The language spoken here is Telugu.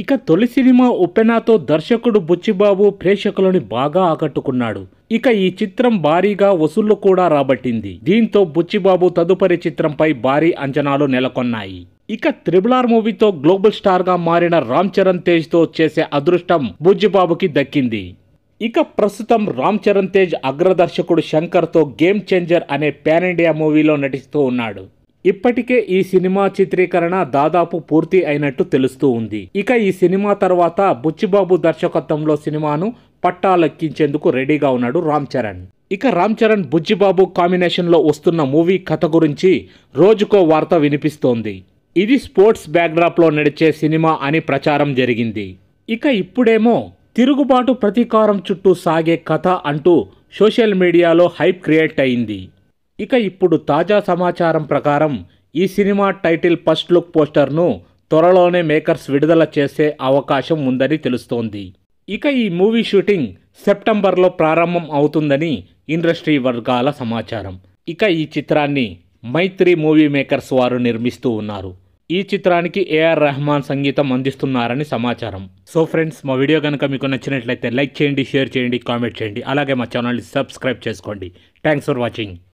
ఇక తొలి సినిమా ఉపెనాతో దర్శకుడు బుచ్చిబాబు ప్రేక్షకులను బాగా ఆకట్టుకున్నాడు ఇక ఈ చిత్రం భారీగా వసూళ్లు కూడా రాబట్టింది దీంతో బుచ్చిబాబు తదుపరి చిత్రంపై భారీ అంచనాలు నెలకొన్నాయి ఇక త్రిబులార్ మూవీతో గ్లోబల్ స్టార్గా మారిన రామ్ చరణ్ తేజ్తో చేసే అదృష్టం బుజ్జిబాబుకి దక్కింది ఇక ప్రస్తుతం రామ్ చరణ్ తేజ్ అగ్రదర్శకుడు శంకర్తో గేమ్ చేంజర్ అనే పాన్ ఇండియా మూవీలో నటిస్తూ ఉన్నాడు ఇప్పటికే ఈ సినిమా చిత్రీకరణ దాదాపు పూర్తి అయినట్టు తెలుస్తూ ఉంది ఇక ఈ సినిమా తర్వాత బుచ్చిబాబు దర్శకత్వంలో సినిమాను పట్టాలెక్కించేందుకు రెడీగా ఉన్నాడు రామ్ చరణ్ ఇక రామ్ చరణ్ బుజ్జిబాబు కాంబినేషన్లో వస్తున్న మూవీ కథ గురించి రోజుకో వార్త వినిపిస్తోంది ఇది స్పోర్ట్స్ బ్యాక్డ్రాప్లో నడిచే సినిమా అని ప్రచారం జరిగింది ఇక ఇప్పుడేమో తిరుగుబాటు ప్రతీకారం చుట్టూ సాగే కథ అంటూ సోషల్ మీడియాలో హైప్ క్రియేట్ అయింది ఇక ఇప్పుడు తాజా సమాచారం ప్రకారం ఈ సినిమా టైటిల్ ఫస్ట్ లుక్ పోస్టర్ను త్వరలోనే మేకర్స్ విడుదల చేసే అవకాశం ఉందని తెలుస్తోంది ఇక ఈ మూవీ షూటింగ్ సెప్టెంబర్లో ప్రారంభం అవుతుందని ఇండస్ట్రీ వర్గాల సమాచారం ఇక ఈ చిత్రాన్ని మైత్రి మూవీ మేకర్స్ వారు నిర్మిస్తూ ఉన్నారు ఈ చిత్రానికి ఏఆర్ రెహమాన్ సంగీతం అందిస్తున్నారని సమాచారం సో ఫ్రెండ్స్ మా వీడియో కనుక మీకు నచ్చినట్లయితే లైక్ చేయండి షేర్ చేయండి కామెంట్ చేయండి అలాగే మా ఛానల్ని సబ్స్క్రైబ్ చేసుకోండి థ్యాంక్స్ ఫర్ వాచింగ్